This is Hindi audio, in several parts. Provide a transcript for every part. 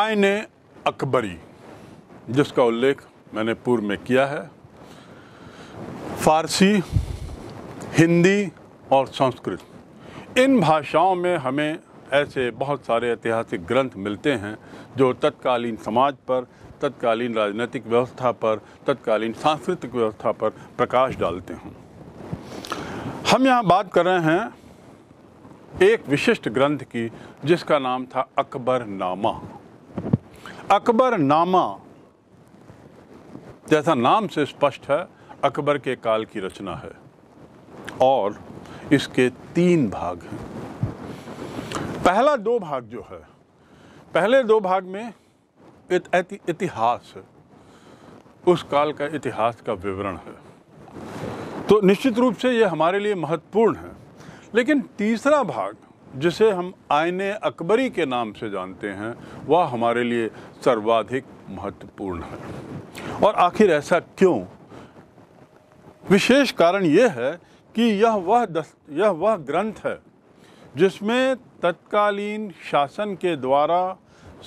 आइन अकबरी जिसका उल्लेख मैंने पूर्व में किया है फारसी हिंदी और संस्कृत इन भाषाओं में हमें ऐसे बहुत सारे ऐतिहासिक ग्रंथ मिलते हैं जो तत्कालीन समाज पर तत्कालीन राजनीतिक व्यवस्था पर तत्कालीन सांस्कृतिक व्यवस्था पर प्रकाश डालते हैं हम यहाँ बात कर रहे हैं एक विशिष्ट ग्रंथ की जिसका नाम था अकबर नामा अकबर नामा जैसा नाम से स्पष्ट है अकबर के काल की रचना है और इसके तीन भाग हैं पहला दो भाग जो है पहले दो भाग में इतिहास है उस काल का इतिहास का विवरण है तो निश्चित रूप से ये हमारे लिए महत्वपूर्ण है लेकिन तीसरा भाग जिसे हम आयन अकबरी के नाम से जानते हैं वह हमारे लिए सर्वाधिक महत्वपूर्ण है और आखिर ऐसा क्यों विशेष कारण यह है कि यह वह दस यह वह ग्रंथ है जिसमें तत्कालीन शासन के द्वारा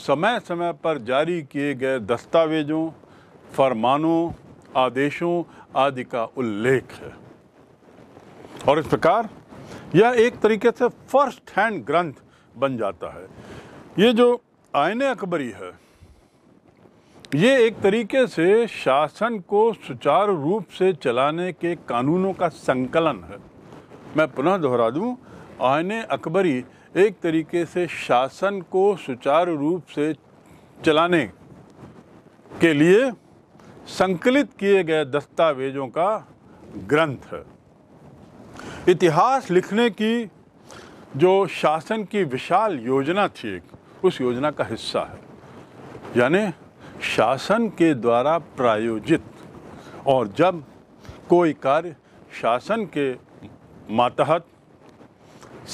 समय समय पर जारी किए गए दस्तावेजों फरमानों आदेशों आदि का उल्लेख है और इस प्रकार यह एक तरीके से फर्स्ट हैंड ग्रंथ बन जाता है ये जो आयन अकबरी है ये एक तरीके से शासन को सुचारू रूप से चलाने के कानूनों का संकलन है मैं पुनः दोहरा दूं आयन अकबरी एक तरीके से शासन को सुचारू रूप से चलाने के लिए संकलित किए गए दस्तावेजों का ग्रंथ है इतिहास लिखने की जो शासन की विशाल योजना थी एक उस योजना का हिस्सा है यानी शासन के द्वारा प्रायोजित और जब कोई कार्य शासन के मातहत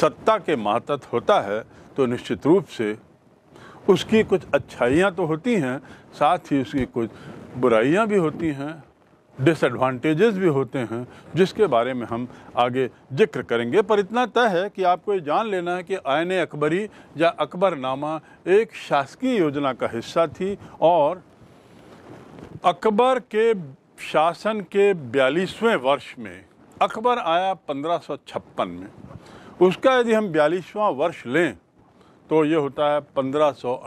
सत्ता के मातहत होता है तो निश्चित रूप से उसकी कुछ अच्छाइयाँ तो होती हैं साथ ही उसकी कुछ बुराइयाँ भी होती हैं डिसएडवांटेजेस भी होते हैं जिसके बारे में हम आगे जिक्र करेंगे पर इतना तय है कि आपको ये जान लेना है कि आयन अकबरी या अकबरनामा एक शासकीय योजना का हिस्सा थी और अकबर के शासन के बयालीसवें वर्ष में अकबर आया पंद्रह में उसका यदि हम बयालीसवा वर्ष लें तो ये होता है पंद्रह सौ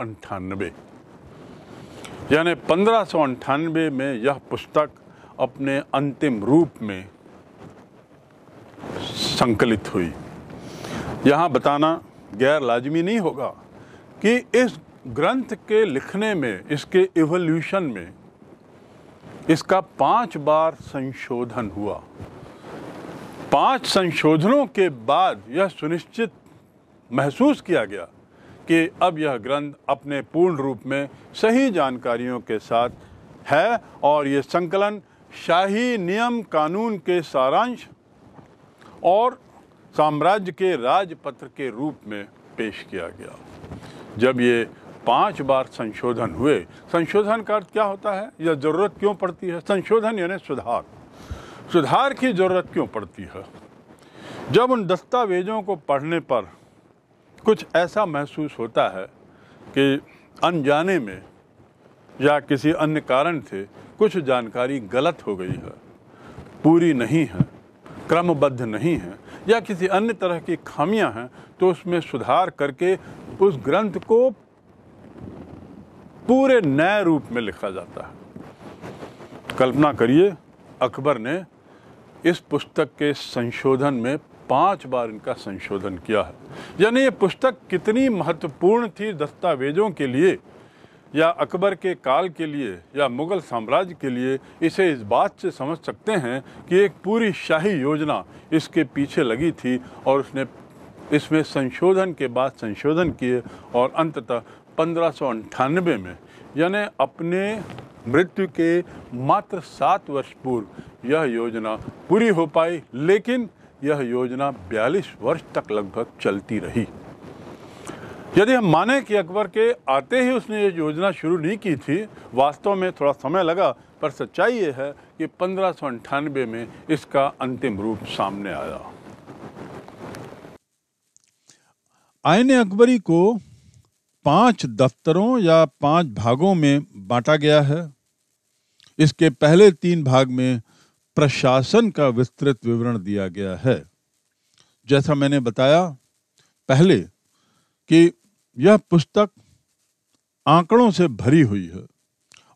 यानी पंद्रह सौ में यह पुस्तक अपने अंतिम रूप में संकलित हुई यहाँ बताना गैर लाजमी नहीं होगा कि इस ग्रंथ के लिखने में इसके एवोल्यूशन में इसका पांच बार संशोधन हुआ पांच संशोधनों के बाद यह सुनिश्चित महसूस किया गया कि अब यह ग्रंथ अपने पूर्ण रूप में सही जानकारियों के साथ है और ये संकलन शाही नियम कानून के सारांश और साम्राज्य के राजपत्र के रूप में पेश किया गया जब ये पांच बार संशोधन हुए संशोधन का अर्थ क्या होता है या ज़रूरत क्यों पड़ती है संशोधन यानी सुधार सुधार की ज़रूरत क्यों पड़ती है जब उन दस्तावेज़ों को पढ़ने पर कुछ ऐसा महसूस होता है कि अनजाने में या किसी अन्य कारण से कुछ जानकारी गलत हो गई है पूरी नहीं है क्रमबद्ध नहीं है या किसी अन्य तरह की खामियां हैं तो उसमें सुधार करके उस ग्रंथ को पूरे नए रूप में लिखा जाता है कल्पना करिए अकबर ने इस पुस्तक के संशोधन में पांच बार इनका संशोधन किया है यानी ये पुस्तक कितनी महत्वपूर्ण थी दस्तावेजों के लिए या अकबर के काल के लिए या मुग़ल साम्राज्य के लिए इसे इस बात से समझ सकते हैं कि एक पूरी शाही योजना इसके पीछे लगी थी और उसने इसमें संशोधन के बाद संशोधन किए और अंततः पंद्रह में यानी अपने मृत्यु के मात्र सात वर्ष पूर्व यह योजना पूरी हो पाई लेकिन यह योजना 42 वर्ष तक लगभग चलती रही यदि हम माने कि अकबर के आते ही उसने ये योजना शुरू नहीं की थी वास्तव में थोड़ा समय लगा पर सच्चाई ये है कि पंद्रह में इसका अंतिम रूप सामने आया आयन अकबरी को पांच दफ्तरों या पांच भागों में बांटा गया है इसके पहले तीन भाग में प्रशासन का विस्तृत विवरण दिया गया है जैसा मैंने बताया पहले कि यह पुस्तक आंकड़ों से भरी हुई है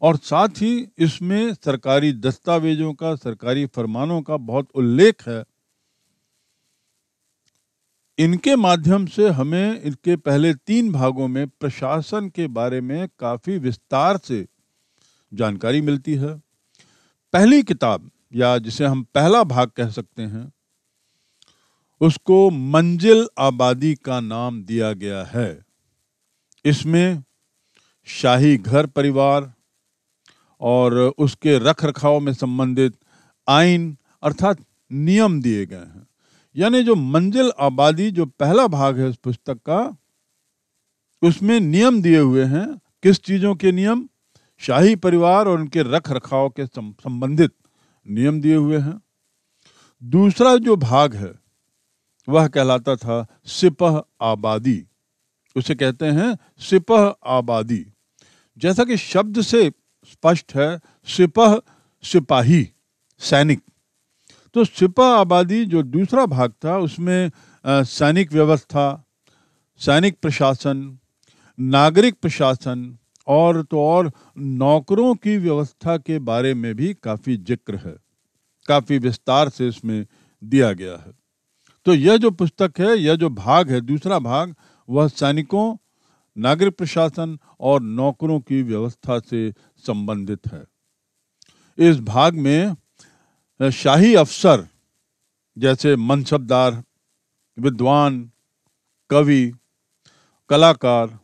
और साथ ही इसमें सरकारी दस्तावेजों का सरकारी फरमानों का बहुत उल्लेख है इनके माध्यम से हमें इनके पहले तीन भागों में प्रशासन के बारे में काफ़ी विस्तार से जानकारी मिलती है पहली किताब या जिसे हम पहला भाग कह सकते हैं उसको मंजिल आबादी का नाम दिया गया है इसमें शाही घर परिवार और उसके रख रखाव में संबंधित आइन अर्थात नियम दिए गए हैं यानी जो मंजिल आबादी जो पहला भाग है उस पुस्तक का उसमें नियम दिए हुए हैं किस चीज़ों के नियम शाही परिवार और उनके रख रखाव के संबंधित नियम दिए हुए हैं दूसरा जो भाग है वह कहलाता था सिपह आबादी उसे कहते हैं सिपह आबादी जैसा कि शब्द से स्पष्ट है सिपह सिपाही सैनिक तो सिपह आबादी जो दूसरा भाग था उसमें सैनिक व्यवस्था सैनिक प्रशासन नागरिक प्रशासन और तो और नौकरों की व्यवस्था के बारे में भी काफ़ी जिक्र है काफ़ी विस्तार से इसमें दिया गया है तो यह जो पुस्तक है यह जो भाग है दूसरा भाग वह सैनिकों नागरिक प्रशासन और नौकरों की व्यवस्था से संबंधित है इस भाग में शाही अफसर जैसे मनसबदार विद्वान कवि कलाकार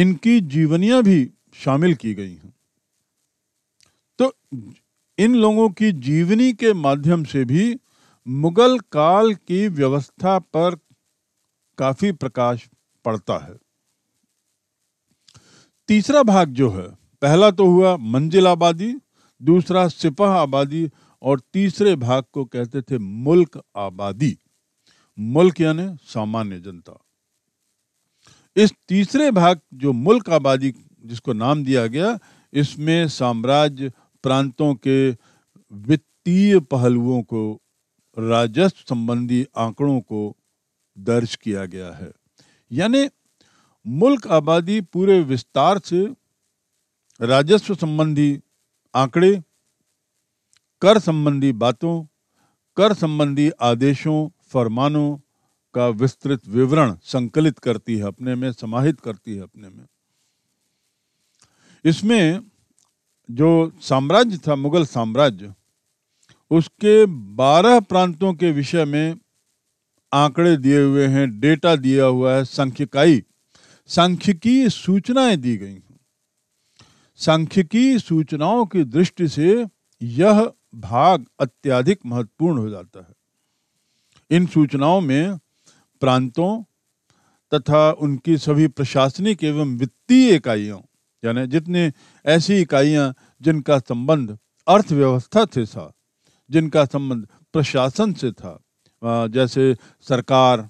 इनकी जीवनियां भी शामिल की गई हैं तो इन लोगों की जीवनी के माध्यम से भी मुगल काल की व्यवस्था पर काफी प्रकाश पड़ता है तीसरा भाग जो है पहला तो हुआ मंजिल आबादी दूसरा सिपाह आबादी और तीसरे भाग को कहते थे मुल्क आबादी मुल्क यानी सामान्य जनता इस तीसरे भाग जो मुल्क आबादी जिसको नाम दिया गया इसमें साम्राज्य प्रांतों के वित्तीय पहलुओं को राजस्व संबंधी आंकड़ों को दर्ज किया गया है यानी मुल्क आबादी पूरे विस्तार से राजस्व संबंधी आंकड़े कर संबंधी बातों कर संबंधी आदेशों फरमानों का विस्तृत विवरण संकलित करती है अपने में समाहित करती है अपने में इसमें जो साम्राज्य था मुगल साम्राज्य उसके बारह प्रांतों के विषय में आंकड़े दिए हुए हैं डेटा दिया हुआ है संख्यकाई सांख्यिकीय सूचनाएं दी गई हैं सांख्यिकीय सूचनाओं की दृष्टि से यह भाग अत्यधिक महत्वपूर्ण हो जाता है इन सूचनाओं में प्रांतों तथा उनकी सभी प्रशासनिक एवं वित्तीय इकाइयों यानी जितने ऐसी इकाइयां जिनका संबंध अर्थव्यवस्था से था जिनका संबंध प्रशासन से था जैसे सरकार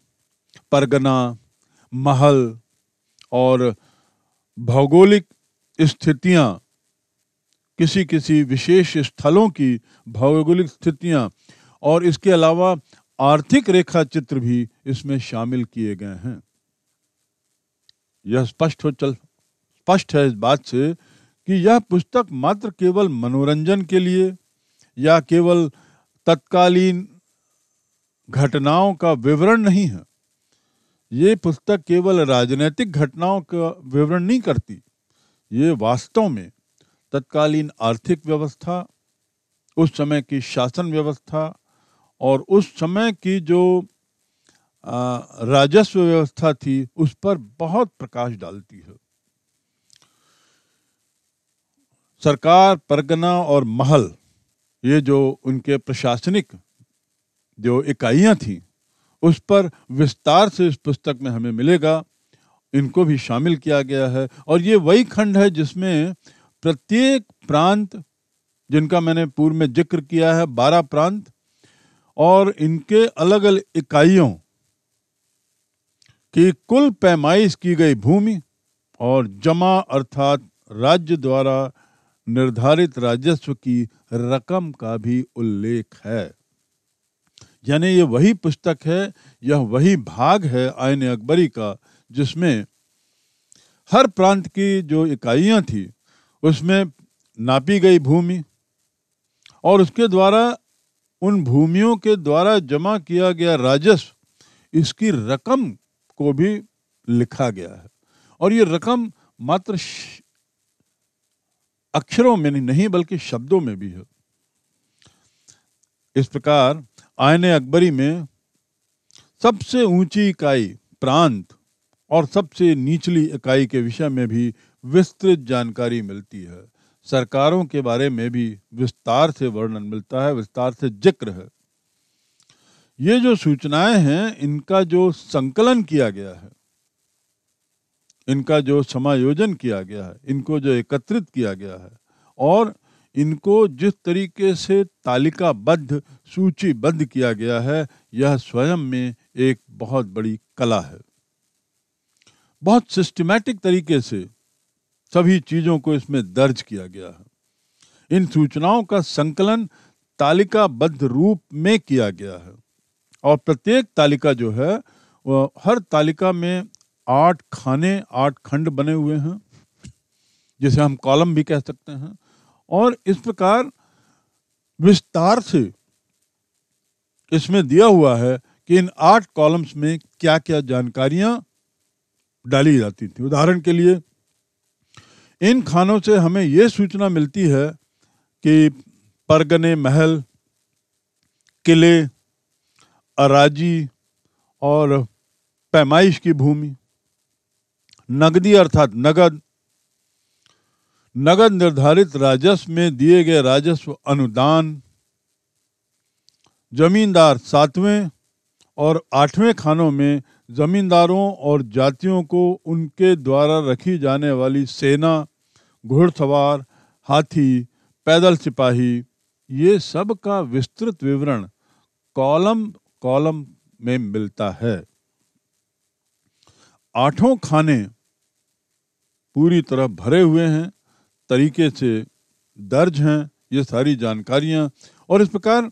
परगना महल और भौगोलिक स्थितियां किसी किसी विशेष स्थलों की भौगोलिक स्थितियां और इसके अलावा आर्थिक रेखा चित्र भी इसमें शामिल किए गए हैं यह स्पष्ट हो चल स्पष्ट है इस बात से कि यह पुस्तक मात्र केवल मनोरंजन के लिए या केवल तत्कालीन घटनाओं का विवरण नहीं है ये पुस्तक केवल राजनीतिक घटनाओं का विवरण नहीं करती ये वास्तव में तत्कालीन आर्थिक व्यवस्था उस समय की शासन व्यवस्था और उस समय की जो राजस्व व्यवस्था थी उस पर बहुत प्रकाश डालती है सरकार परगना और महल ये जो उनके प्रशासनिक जो इकाइयाँ थी उस पर विस्तार से इस पुस्तक में हमें मिलेगा इनको भी शामिल किया गया है और ये वही खंड है जिसमें प्रत्येक प्रांत जिनका मैंने पूर्व में जिक्र किया है बारह प्रांत और इनके अलग अलग इकाइयों की कुल पैमाइश की गई भूमि और जमा अर्थात राज्य द्वारा निर्धारित राजस्व की रकम का भी उल्लेख है यानी ये वही पुस्तक है यह वही भाग है आयन अकबरी का जिसमें हर प्रांत की जो इकाइयाँ थी उसमें नापी गई भूमि और उसके द्वारा उन भूमियों के द्वारा जमा किया गया राजस्व इसकी रकम को भी लिखा गया है और ये रकम मात्र अक्षरों में नहीं बल्कि शब्दों में भी है इस प्रकार आयन अकबरी में सबसे ऊंची इकाई प्रांत और सबसे निचली इकाई के विषय में भी विस्तृत जानकारी मिलती है सरकारों के बारे में भी विस्तार से वर्णन मिलता है विस्तार से जिक्र है ये जो सूचनाएं हैं इनका जो संकलन किया गया है इनका जो समायोजन किया गया है इनको जो एकत्रित किया गया है और इनको जिस तरीके से तालिकाबद्ध सूचीबद्ध किया गया है यह स्वयं में एक बहुत बड़ी कला है बहुत सिस्टमैटिक तरीके से सभी चीज़ों को इसमें दर्ज किया गया है इन सूचनाओं का संकलन तालिकाबद्ध रूप में किया गया है और प्रत्येक तालिका जो है वह हर तालिका में आठ खाने आठ खंड बने हुए हैं जिसे हम कॉलम भी कह सकते हैं और इस प्रकार विस्तार से इसमें दिया हुआ है कि इन आठ कॉलम्स में क्या क्या जानकारियां डाली जाती थी उदाहरण के लिए इन खानों से हमें यह सूचना मिलती है कि परगने महल किले अराजी और पैमाइश की भूमि नगदी अर्थात नगद नगद निर्धारित राजस्व में दिए गए राजस्व अनुदान जमींदार सातवें और आठवें खानों में जमींदारों और जातियों को उनके द्वारा रखी जाने वाली सेना घुड़सवार हाथी पैदल सिपाही ये सब का विस्तृत विवरण कॉलम कॉलम में मिलता है आठों खाने पूरी तरह भरे हुए हैं तरीके से दर्ज हैं ये सारी जानकारियां और इस प्रकार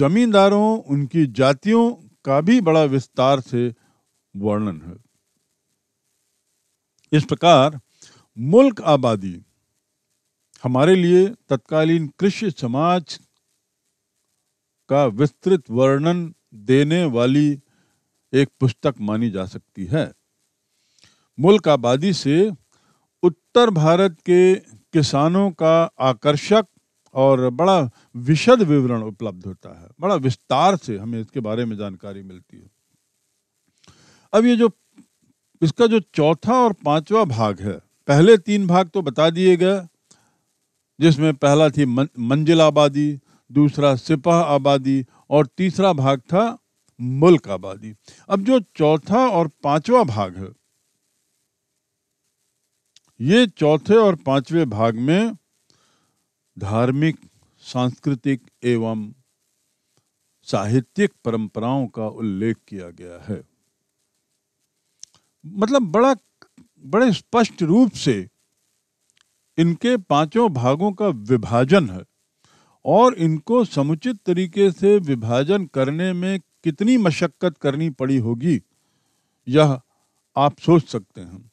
जमींदारों उनकी जातियों का भी बड़ा विस्तार से वर्णन है इस प्रकार मुल्क आबादी हमारे लिए तत्कालीन कृषि समाज का विस्तृत वर्णन देने वाली एक पुस्तक मानी जा सकती है मुल्क आबादी से उत्तर भारत के किसानों का आकर्षक और बड़ा विशद विवरण उपलब्ध होता है बड़ा विस्तार से हमें इसके बारे में जानकारी मिलती है अब ये जो इसका जो चौथा और पांचवा भाग है पहले तीन भाग तो बता दिए गए जिसमें पहला थी मंजिल आबादी दूसरा सिपाह आबादी और तीसरा भाग था मुल्क आबादी अब जो चौथा और पांचवा भाग है ये चौथे और पांचवें भाग में धार्मिक सांस्कृतिक एवं साहित्यिक परंपराओं का उल्लेख किया गया है मतलब बड़ा बड़े स्पष्ट रूप से इनके पांचों भागों का विभाजन है और इनको समुचित तरीके से विभाजन करने में कितनी मशक्कत करनी पड़ी होगी यह आप सोच सकते हैं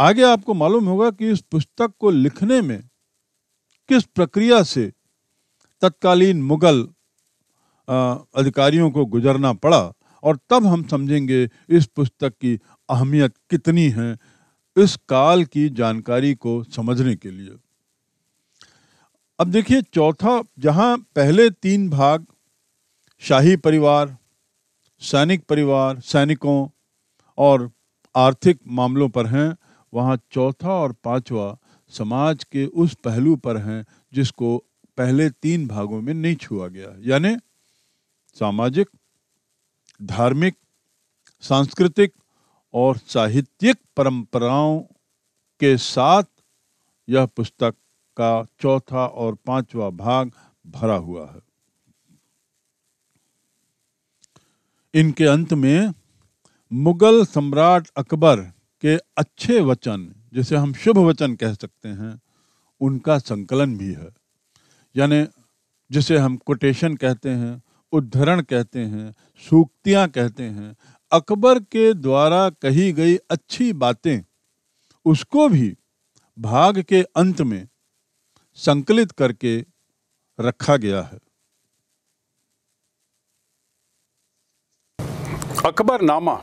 आगे आपको मालूम होगा कि इस पुस्तक को लिखने में किस प्रक्रिया से तत्कालीन मुगल अधिकारियों को गुजरना पड़ा और तब हम समझेंगे इस पुस्तक की अहमियत कितनी है इस काल की जानकारी को समझने के लिए अब देखिए चौथा जहां पहले तीन भाग शाही परिवार सैनिक परिवार सैनिकों और आर्थिक मामलों पर हैं वहाँ चौथा और पांचवा समाज के उस पहलू पर हैं जिसको पहले तीन भागों में नहीं छुआ गया यानी सामाजिक धार्मिक सांस्कृतिक और साहित्यिक परंपराओं के साथ यह पुस्तक का चौथा और पांचवा भाग भरा हुआ है इनके अंत में मुगल सम्राट अकबर के अच्छे वचन जिसे हम शुभ वचन कह सकते हैं उनका संकलन भी है यानी जिसे हम कोटेशन कहते हैं उद्धरण कहते हैं सूक्तियाँ कहते हैं अकबर के द्वारा कही गई अच्छी बातें उसको भी भाग के अंत में संकलित करके रखा गया है अकबर नामा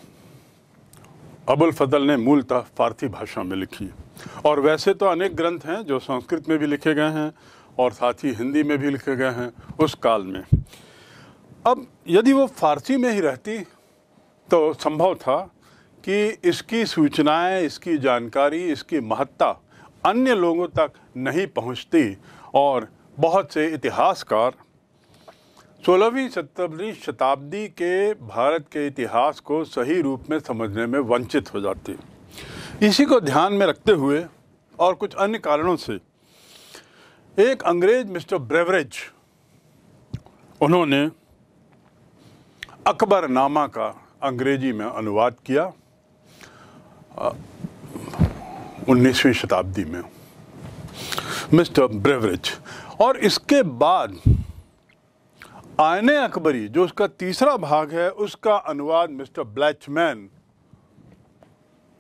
अबुल फजल ने मूलतः फारसी भाषा में लिखी और वैसे तो अनेक ग्रंथ हैं जो संस्कृत में भी लिखे गए हैं और साथ ही हिंदी में भी लिखे गए हैं उस काल में अब यदि वो फारसी में ही रहती तो संभव था कि इसकी सूचनाएं इसकी जानकारी इसकी महत्ता अन्य लोगों तक नहीं पहुंचती और बहुत से इतिहासकार सोलहवीं सत्रहवीं शताब्दी के भारत के इतिहास को सही रूप में समझने में वंचित हो है इसी को ध्यान में रखते हुए और कुछ अन्य कारणों से एक अंग्रेज मिस्टर ब्रेवरेज उन्होंने अकबरनामा का अंग्रेजी में अनुवाद किया उन्नीसवीं शताब्दी में मिस्टर ब्रेवरेज और इसके बाद आयने अकबरी जो उसका तीसरा भाग है उसका अनुवाद मिस्टर ब्लैचमैन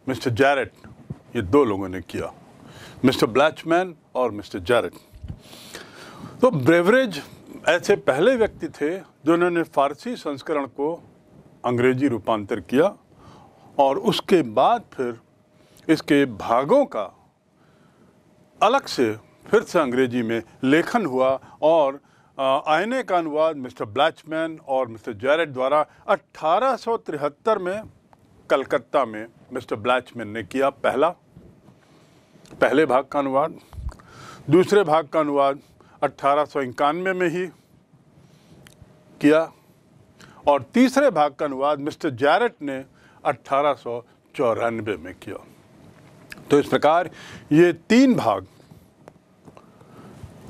मिस्टर जैरट ये दो लोगों ने किया मिस्टर ब्लैचमैन और मिस्टर जैरट तो ब्रेवरेज ऐसे पहले व्यक्ति थे जिन्होंने फारसी संस्करण को अंग्रेजी रूपांतर किया और उसके बाद फिर इसके भागों का अलग से फिर से अंग्रेजी में लेखन हुआ और आईने का अनुवाद मिस्टर ब्लैचमैन और मिस्टर जैरेट द्वारा अट्ठारह में कलकत्ता में मिस्टर ब्लैचमैन ने किया पहला पहले भाग का अनुवाद दूसरे भाग का अनुवाद अट्ठारह में ही किया और तीसरे भाग का अनुवाद मिस्टर जैरेट ने अट्ठारह में किया तो इस प्रकार ये तीन भाग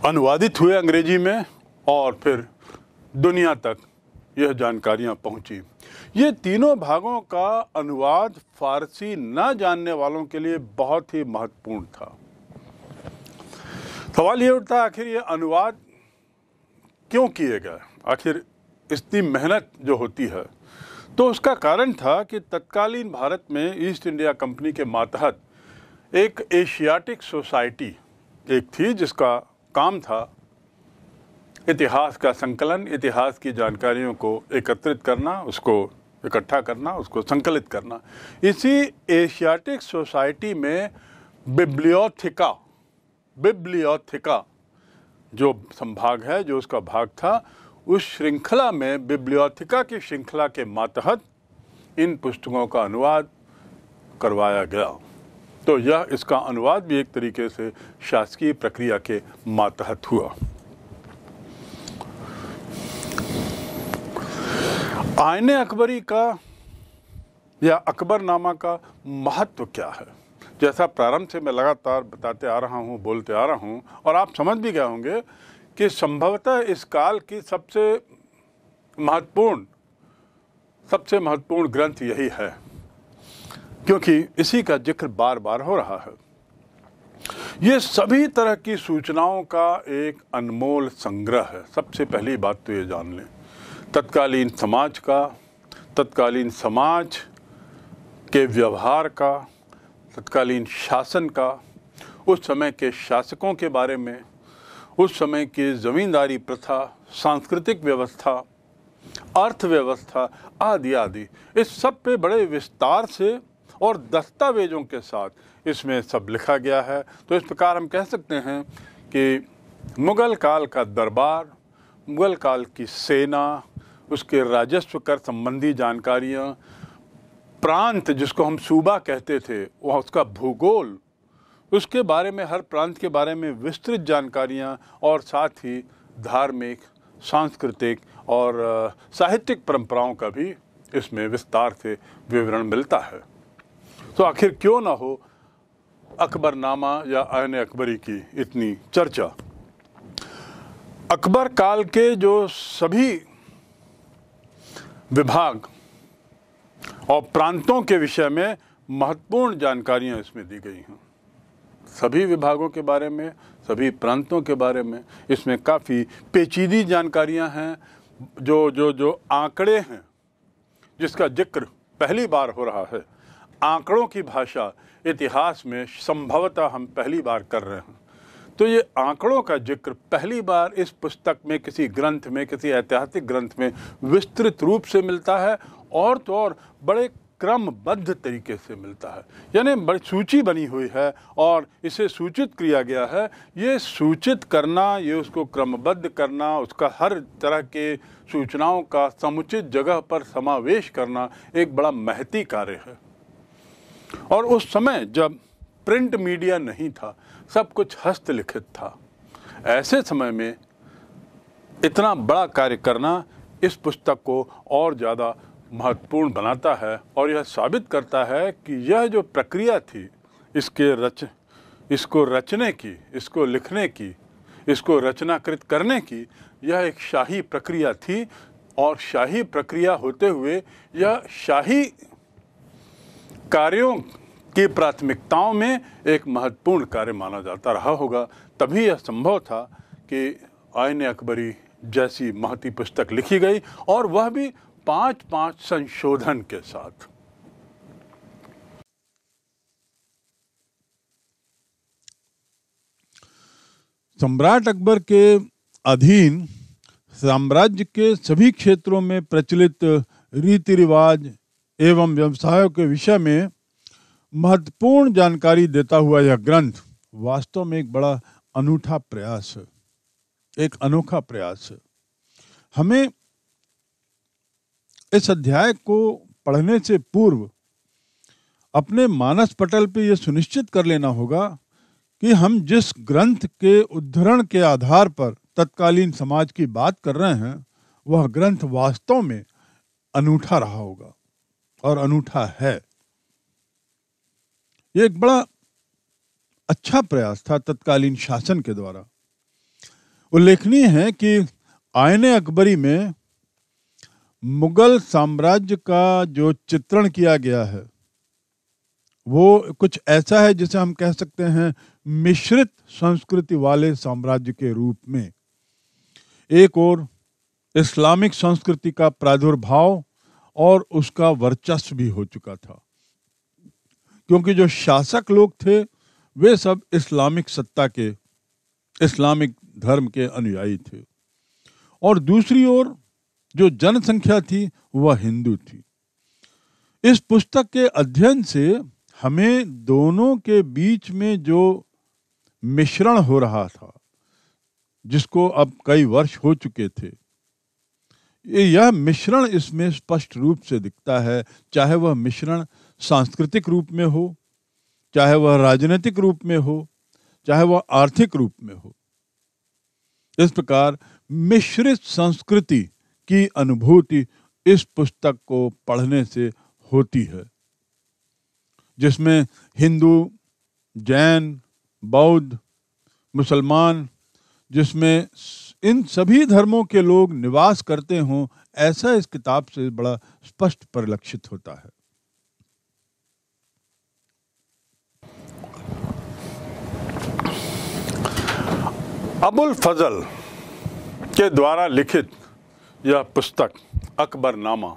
अनुवादित हुए अंग्रेजी में और फिर दुनिया तक यह जानकारियां पहुंची ये तीनों भागों का अनुवाद फारसी न जानने वालों के लिए बहुत ही महत्वपूर्ण था सवाल ये उठता आखिर ये अनुवाद क्यों किए गए आखिर इतनी मेहनत जो होती है तो उसका कारण था कि तत्कालीन भारत में ईस्ट इंडिया कंपनी के मातहत एक एशियाटिक सोसाइटी एक थी जिसका काम था इतिहास का संकलन इतिहास की जानकारियों को एकत्रित करना उसको इकट्ठा करना उसको संकलित करना इसी एशियाटिक सोसाइटी में बिब्लियोथिका बिब्लियोथिका जो संभाग है जो उसका भाग था उस श्रृंखला में बिब्लियोथिका की श्रृंखला के मातहत इन पुस्तकों का अनुवाद करवाया गया तो यह इसका अनुवाद भी एक तरीके से शासकीय प्रक्रिया के मातहत हुआ आयन अकबरी का या अकबरनामा का महत्व क्या है जैसा प्रारंभ से मैं लगातार बताते आ रहा हूँ बोलते आ रहा हूँ और आप समझ भी गए होंगे कि संभवतः इस काल की सबसे महत्वपूर्ण सबसे महत्वपूर्ण ग्रंथ यही है क्योंकि इसी का जिक्र बार बार हो रहा है ये सभी तरह की सूचनाओं का एक अनमोल संग्रह है सबसे पहली बात तो ये जान लें तत्कालीन समाज का तत्कालीन समाज के व्यवहार का तत्कालीन शासन का उस समय के शासकों के बारे में उस समय की ज़मींदारी प्रथा सांस्कृतिक व्यवस्था अर्थव्यवस्था आदि आदि इस सब पे बड़े विस्तार से और दस्तावेजों के साथ इसमें सब लिखा गया है तो इस प्रकार हम कह सकते हैं कि मुग़ल काल का दरबार मुग़ल काल की सेना उसके राजस्व कर संबंधी जानकारियाँ प्रांत जिसको हम सूबा कहते थे वह उसका भूगोल उसके बारे में हर प्रांत के बारे में विस्तृत जानकारियाँ और साथ ही धार्मिक सांस्कृतिक और साहित्यिक परंपराओं का भी इसमें विस्तार से विवरण मिलता है तो आखिर क्यों ना हो अकबरनामा या आयन अकबरी की इतनी चर्चा अकबर काल के जो सभी विभाग और प्रांतों के विषय में महत्वपूर्ण जानकारियां इसमें दी गई हैं सभी विभागों के बारे में सभी प्रांतों के बारे में इसमें काफ़ी पेचीदी जानकारियां हैं जो जो जो आंकड़े हैं जिसका जिक्र पहली बार हो रहा है आंकड़ों की भाषा इतिहास में संभवतः हम पहली बार कर रहे हैं तो ये आंकड़ों का जिक्र पहली बार इस पुस्तक में किसी ग्रंथ में किसी ऐतिहासिक ग्रंथ में विस्तृत रूप से मिलता है और तो और बड़े क्रमबद्ध तरीके से मिलता है यानी बड़ी सूची बनी हुई है और इसे सूचित किया गया है ये सूचित करना ये उसको क्रमबद्ध करना उसका हर तरह के सूचनाओं का समुचित जगह पर समावेश करना एक बड़ा महती कार्य है और उस समय जब प्रिंट मीडिया नहीं था सब कुछ हस्तलिखित था ऐसे समय में इतना बड़ा कार्य करना इस पुस्तक को और ज़्यादा महत्वपूर्ण बनाता है और यह साबित करता है कि यह जो प्रक्रिया थी इसके रच इसको रचने की इसको लिखने की इसको रचनाकृत करने की यह एक शाही प्रक्रिया थी और शाही प्रक्रिया होते हुए यह शाही कार्यों की प्राथमिकताओं में एक महत्वपूर्ण कार्य माना जाता रहा होगा तभी यह संभव था कि आयन अकबरी जैसी महती पुस्तक लिखी गई और वह भी पांच पांच संशोधन के साथ सम्राट अकबर के अधीन साम्राज्य के सभी क्षेत्रों में प्रचलित रीति रिवाज एवं व्यवसायों के विषय में महत्वपूर्ण जानकारी देता हुआ यह ग्रंथ वास्तव में एक बड़ा अनूठा प्रयास है एक अनोखा प्रयास है हमें इस अध्याय को पढ़ने से पूर्व अपने मानस पटल पर यह सुनिश्चित कर लेना होगा कि हम जिस ग्रंथ के उद्धरण के आधार पर तत्कालीन समाज की बात कर रहे हैं वह ग्रंथ वास्तव में अनूठा रहा होगा और अनूठा है ये एक बड़ा अच्छा प्रयास था तत्कालीन शासन के द्वारा उल्लेखनीय है कि आयने अकबरी में मुगल साम्राज्य का जो चित्रण किया गया है वो कुछ ऐसा है जिसे हम कह सकते हैं मिश्रित संस्कृति वाले साम्राज्य के रूप में एक और इस्लामिक संस्कृति का प्रादुर्भाव और उसका वर्चस्व भी हो चुका था क्योंकि जो शासक लोग थे वे सब इस्लामिक सत्ता के इस्लामिक धर्म के अनुयायी थे और दूसरी ओर जो जनसंख्या थी वह हिंदू थी इस पुस्तक के अध्ययन से हमें दोनों के बीच में जो मिश्रण हो रहा था जिसको अब कई वर्ष हो चुके थे यह मिश्रण इसमें स्पष्ट रूप से दिखता है चाहे वह मिश्रण सांस्कृतिक रूप में हो चाहे वह राजनीतिक रूप में हो चाहे वह आर्थिक रूप में हो इस प्रकार मिश्रित संस्कृति की अनुभूति इस पुस्तक को पढ़ने से होती है जिसमें हिंदू जैन बौद्ध मुसलमान जिसमें इन सभी धर्मों के लोग निवास करते हों ऐसा इस किताब से बड़ा स्पष्ट परिलक्षित होता है अबुल फजल के द्वारा लिखित यह पुस्तक अकबरनामा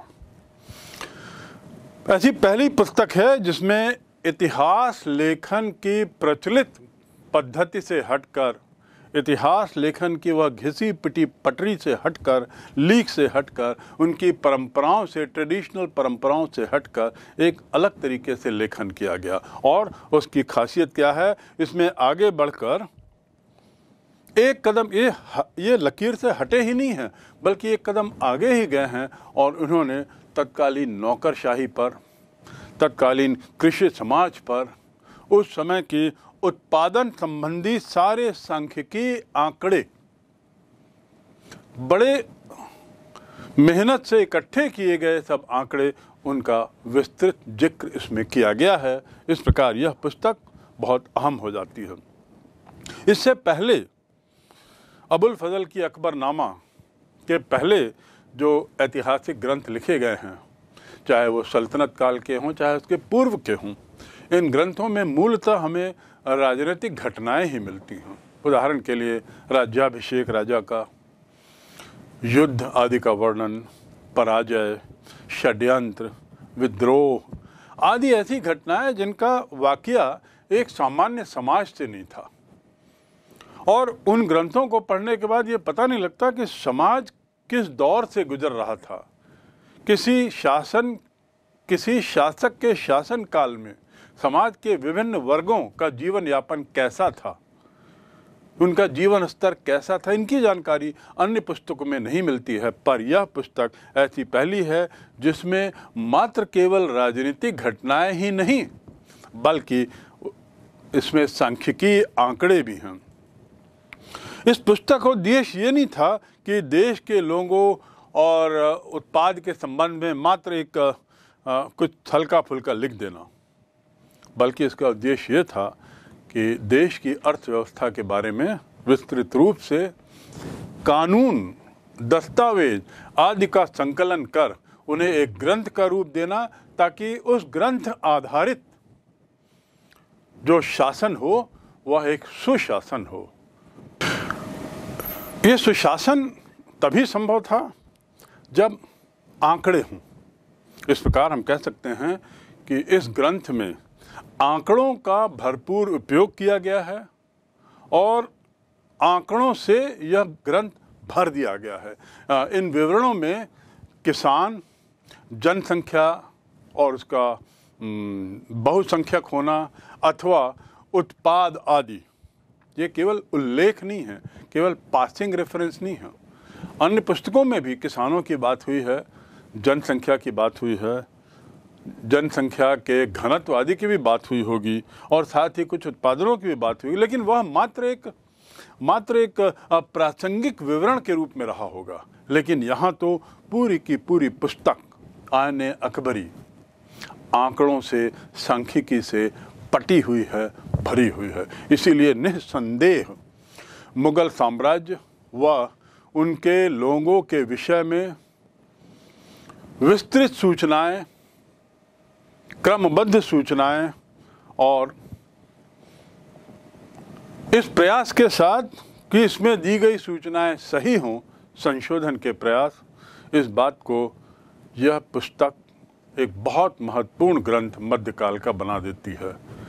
ऐसी पहली पुस्तक है जिसमें इतिहास लेखन की प्रचलित पद्धति से हटकर इतिहास लेखन की वह घिसी पिटी पटरी से हटकर लीक से हटकर उनकी परंपराओं से ट्रेडिशनल परंपराओं से हटकर एक अलग तरीके से लेखन किया गया और उसकी खासियत क्या है इसमें आगे बढ़कर एक कदम ये ये लकीर से हटे ही नहीं हैं बल्कि एक कदम आगे ही गए हैं और उन्होंने तत्कालीन नौकरशाही पर तत्कालीन कृषि समाज पर उस समय की उत्पादन संबंधी सारे सांख्यिकी आंकड़े बड़े मेहनत से इकट्ठे किए गए सब आंकड़े उनका विस्तृत जिक्र इसमें किया गया है इस प्रकार यह पुस्तक बहुत अहम हो जाती है इससे पहले अबुल फजल की अकबरनामा के पहले जो ऐतिहासिक ग्रंथ लिखे गए हैं चाहे वो सल्तनत काल के हों चाहे उसके पूर्व के हों इन ग्रंथों में मूलतः हमें राजनीतिक घटनाएं ही मिलती हैं उदाहरण के लिए राज्याभिषेक राजा का युद्ध आदि का वर्णन पराजय षड्यंत्र विद्रोह आदि ऐसी घटनाएं जिनका वाक्य एक सामान्य समाज से नहीं था और उन ग्रंथों को पढ़ने के बाद ये पता नहीं लगता कि समाज किस दौर से गुजर रहा था किसी शासन किसी शासक के शासन काल में समाज के विभिन्न वर्गों का जीवन यापन कैसा था उनका जीवन स्तर कैसा था इनकी जानकारी अन्य पुस्तकों में नहीं मिलती है पर यह पुस्तक ऐसी पहली है जिसमें मात्र केवल राजनीतिक घटनाएं ही नहीं बल्कि इसमें सांख्यिकी आंकड़े भी हैं इस पुस्तक का उद्देश्य ये नहीं था कि देश के लोगों और उत्पाद के संबंध में मात्र एक आ, कुछ हल्का फुल्का लिख देना बल्कि इसका उद्देश्य ये था कि देश की अर्थव्यवस्था के बारे में विस्तृत रूप से कानून दस्तावेज आदि का संकलन कर उन्हें एक ग्रंथ का रूप देना ताकि उस ग्रंथ आधारित जो शासन हो वह एक सुशासन हो ये सुशासन तभी संभव था जब आंकड़े हों इस प्रकार हम कह सकते हैं कि इस ग्रंथ में आंकड़ों का भरपूर उपयोग किया गया है और आंकड़ों से यह ग्रंथ भर दिया गया है इन विवरणों में किसान जनसंख्या और उसका बहुसंख्यक होना अथवा उत्पाद आदि ये केवल उल्लेख नहीं है केवल पासिंग रेफरेंस नहीं है अन्य पुस्तकों में भी किसानों की बात हुई है जनसंख्या की बात हुई है जनसंख्या के घनत्व आदि की भी बात हुई होगी और साथ ही कुछ उत्पादनों की भी बात हुई लेकिन वह मात्र एक मात्र एक प्रासंगिक विवरण के रूप में रहा होगा लेकिन यहाँ तो पूरी की पूरी पुस्तक आयन अकबरी आंकड़ों से सांख्यिकी से पटी हुई है भरी हुई है इसीलिए निसंदेह मुग़ल साम्राज्य व उनके लोगों के विषय में विस्तृत सूचनाएं, क्रमबद्ध सूचनाएं और इस प्रयास के साथ कि इसमें दी गई सूचनाएं सही हों संशोधन के प्रयास इस बात को यह पुस्तक एक बहुत महत्वपूर्ण ग्रंथ मध्यकाल का बना देती है